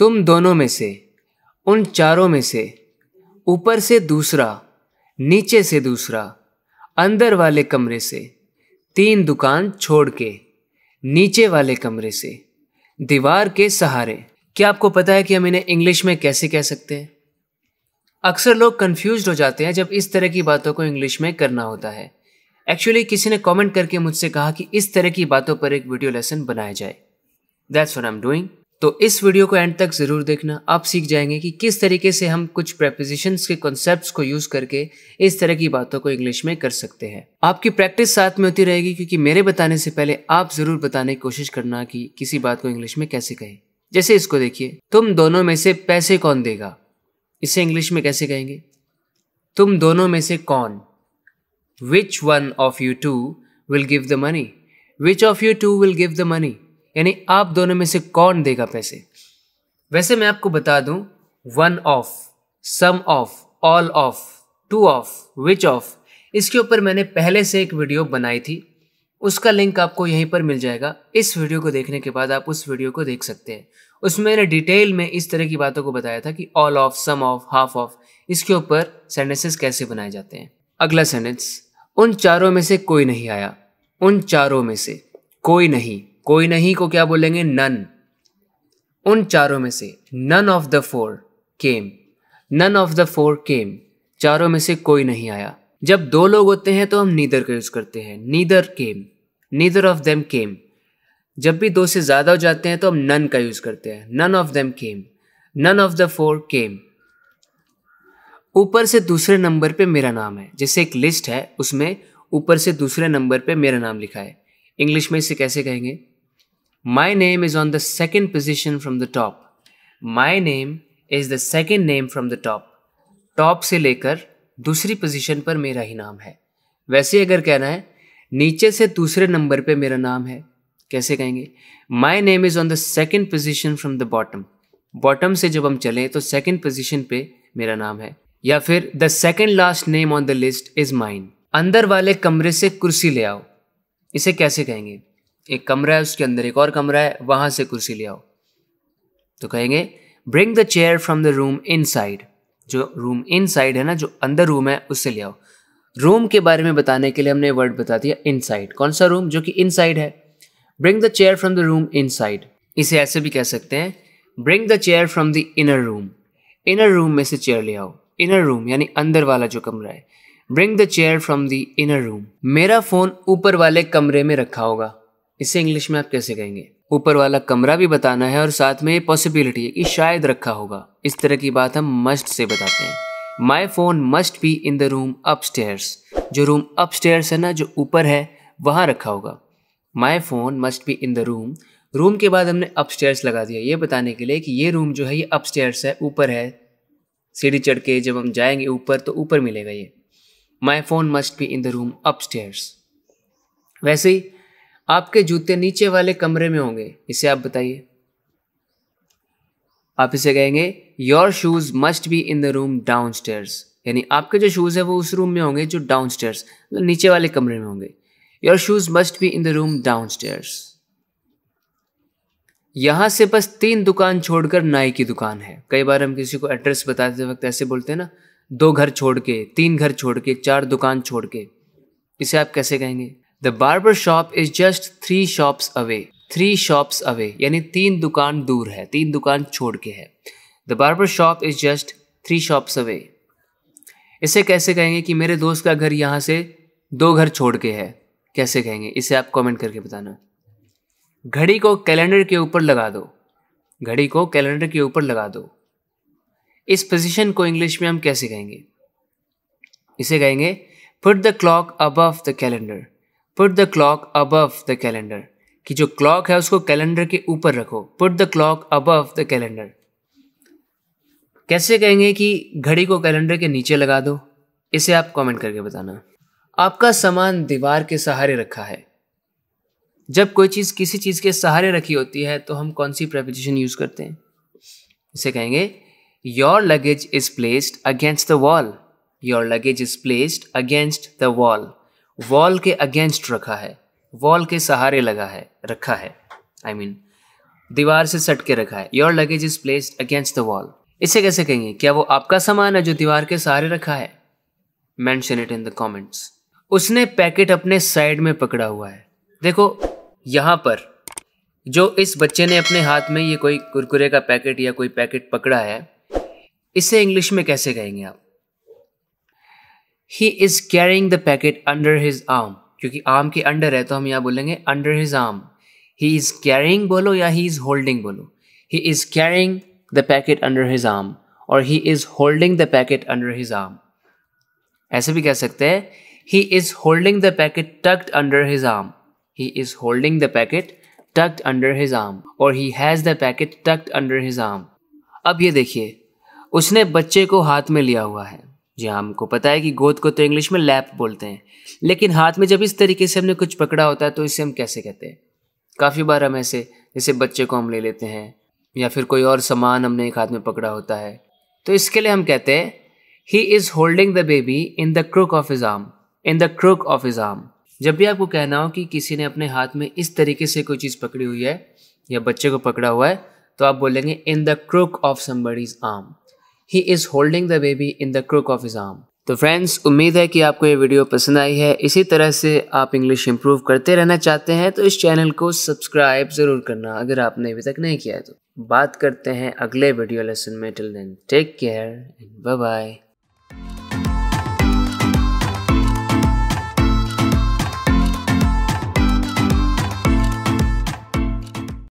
तुम दोनों में से उन चारों में से ऊपर से दूसरा नीचे से दूसरा अंदर वाले कमरे से तीन दुकान छोड़ के नीचे वाले कमरे से दीवार के सहारे क्या आपको पता है कि हम इन्हें इंग्लिश में कैसे कह सकते हैं अक्सर लोग कंफ्यूज हो जाते हैं जब इस तरह की बातों को इंग्लिश में करना होता है एक्चुअली किसी ने कमेंट करके मुझसे कहा कि इस तरह की बातों पर एक वीडियो लेसन बनाया जाए that's one I am doing तो इस वीडियो को एंड तक ज़रूर देखना आप सीख जाएंगे कि किस तरीके से हम कुछ प्रेपोजिशंस के कॉन्सेप्ट को यूज़ करके इस तरह की बातों को इंग्लिश में कर सकते हैं आपकी प्रैक्टिस साथ में होती रहेगी क्योंकि मेरे बताने से पहले आप ज़रूर बताने की कोशिश करना कि किसी बात को इंग्लिश में कैसे कहें जैसे इसको देखिए तुम दोनों में से पैसे कौन देगा इसे इंग्लिश में कैसे कहेंगे तुम दोनों में से कौन which one of you two will give the money which of you two will give the money यानी आप दोनों में से कौन देगा पैसे वैसे मैं आपको बता दूं one of some of all of two of which of इसके ऊपर मैंने पहले से एक वीडियो बनाई थी उसका लिंक आपको यहीं पर मिल जाएगा इस वीडियो को देखने के बाद आप उस वीडियो को देख सकते हैं उसमें मैंने डिटेल में इस तरह की बातों को बताया था कि all of some of half of इसके ऊपर सेंटेंसेस कैसे बनाए जाते हैं अगला सेंटेंस उन चारों में से कोई नहीं आया उन चारों में से कोई नहीं कोई नहीं को क्या बोलेंगे नन उन चारों में से none of the four came none of the four came चारों में से कोई नहीं आया जब दो लोग होते हैं तो हम नीदर का यूज़ करते हैं neither came neither of them came जब भी दो से ज़्यादा हो जाते हैं तो हम नन का यूज़ करते हैं none of them came none of the four came ऊपर से दूसरे नंबर पे मेरा नाम है जैसे एक लिस्ट है उसमें ऊपर से दूसरे नंबर पे मेरा नाम लिखा है इंग्लिश में इसे कैसे कहेंगे My name is on the second position from the top. My name is the second name from the top. Top से लेकर दूसरी पोजिशन पर मेरा ही नाम है वैसे अगर कहना है नीचे से दूसरे नंबर पे मेरा नाम है कैसे कहेंगे my name is on the second position from the bottom bottom से जब हम चलें तो सेकेंड पोजिशन पे मेरा नाम है या फिर the second last name on the list is mine अंदर वाले कमरे से कुर्सी ले आओ इसे कैसे कहेंगे एक कमरा है उसके अंदर एक और कमरा है वहां से कुर्सी ले आओ तो कहेंगे bring the chair from the room in जो रूम इन है ना जो अंदर रूम है उससे ले आओ रूम के बारे में बताने के लिए हमने वर्ड बता दिया इन कौन सा रूम जो कि इन है bring the chair from the room in इसे ऐसे भी कह सकते हैं bring the chair from the inner room inner room में से चेयर ले आओ इनर रूम यानी अंदर वाला जो कमरा है bring the chair from the inner room मेरा फोन ऊपर वाले कमरे में रखा होगा इसे इंग्लिश में आप कैसे कहेंगे ऊपर वाला कमरा भी बताना है और साथ में ये पॉसिबिलिटी है कि शायद रखा होगा इस तरह की बात हम मस्ट से बताते हैं my phone must be in the room upstairs जो रूम अपस्टेयर्स है ना जो ऊपर है वहाँ रखा होगा my phone must be in the room room के बाद हमने अपस्टेयर्स लगा दिया ये बताने के लिए कि ये रूम जो है ये अपस्टेयर्स है ऊपर है सीढ़ी चढ़ के जब हम जाएंगे ऊपर तो ऊपर मिलेगा ये my phone must be in the room upstairs वैसे ही आपके जूते नीचे वाले कमरे में होंगे इसे आप बताइए आप इसे कहेंगे your shoes must be in the room downstairs यानी आपके जो शूज़ है वो उस रूम में होंगे जो डाउन स्टेयर्स मतलब नीचे वाले कमरे में होंगे your shoes must be in the room downstairs यहां से बस तीन दुकान छोड़कर नाई की दुकान है कई बार हम किसी को एड्रेस बताते वक्त ऐसे बोलते हैं ना दो घर छोड़ के तीन घर छोड़ के चार दुकान छोड़ के इसे आप कैसे कहेंगे the barber shop is just three shops away three shops away यानी तीन दुकान दूर है तीन दुकान छोड़ के है the barber shop is just three shops away इसे कैसे कहेंगे कि मेरे दोस्त का घर यहाँ से दो घर छोड़ के है कैसे कहेंगे इसे आप कमेंट करके बताना घड़ी को कैलेंडर के ऊपर लगा दो घड़ी को कैलेंडर के ऊपर लगा दो इस पोजीशन को इंग्लिश में हम कैसे कहेंगे इसे कहेंगे put the clock above the calendar put the clock above the calendar कि जो क्लॉक है उसको कैलेंडर के ऊपर रखो put the clock above the calendar कैसे कहेंगे कि घड़ी को कैलेंडर के नीचे लगा दो इसे आप कमेंट करके बताना आपका सामान दीवार के सहारे रखा है जब कोई चीज़ किसी चीज़ के सहारे रखी होती है तो हम कौन सी प्रेपोजिशन यूज़ करते हैं इसे कहेंगे your luggage is placed against the wall your luggage is placed against the wall wall के अगेंस्ट रखा है वॉल के सहारे लगा है रखा है आई I मीन mean, दीवार से सट के रखा है your luggage is placed against the wall इसे कैसे कहेंगे क्या वो आपका सामान है जो दीवार के सहारे रखा है mention it in the comments उसने पैकेट अपने साइड में पकड़ा हुआ है देखो यहाँ पर जो इस बच्चे ने अपने हाथ में ये कोई कुरकुरे का पैकेट या कोई पैकेट पकड़ा है इसे इंग्लिश में कैसे कहेंगे आप he is carrying the packet under his arm क्योंकि आर्म के अंडर है तो हम यहाँ बोलेंगे under his arm he is carrying बोलो या ही इज होल्डिंग बोलो he is carrying the packet under his arm और he is holding the packet under his arm ऐसे भी कह सकते हैं he is holding the packet tucked under his arm he is holding the packet tucked under his arm और he has the packet tucked under his arm अब ये देखिए उसने बच्चे को हाथ में लिया हुआ है जी हाँ हमको पता है कि गोद को तो इंग्लिश में लैप बोलते हैं लेकिन हाथ में जब इस तरीके से हमने कुछ पकड़ा होता है तो इसे हम कैसे कहते हैं काफ़ी बार हम ऐसे जैसे बच्चे को हम ले लेते हैं या फिर कोई और सामान हमने एक हाथ में पकड़ा होता है तो इसके लिए हम कहते हैं he is holding the baby in the crook of his arm in the crook of his arm जब भी आपको कहना हो कि किसी ने अपने हाथ में इस तरीके से कोई चीज़ पकड़ी हुई है या बच्चे को पकड़ा हुआ है तो आप बोलेंगे in the crook of somebody's arm he is holding the baby in the crook of his arm तो फ्रेंड्स उम्मीद है कि आपको ये वीडियो पसंद आई है इसी तरह से आप इंग्लिश इम्प्रूव करते रहना चाहते हैं तो इस चैनल को सब्सक्राइब ज़रूर करना अगर आपने अभी तक नहीं किया है तो बात करते हैं अगले वीडियो लेसन में till then take care and bye bye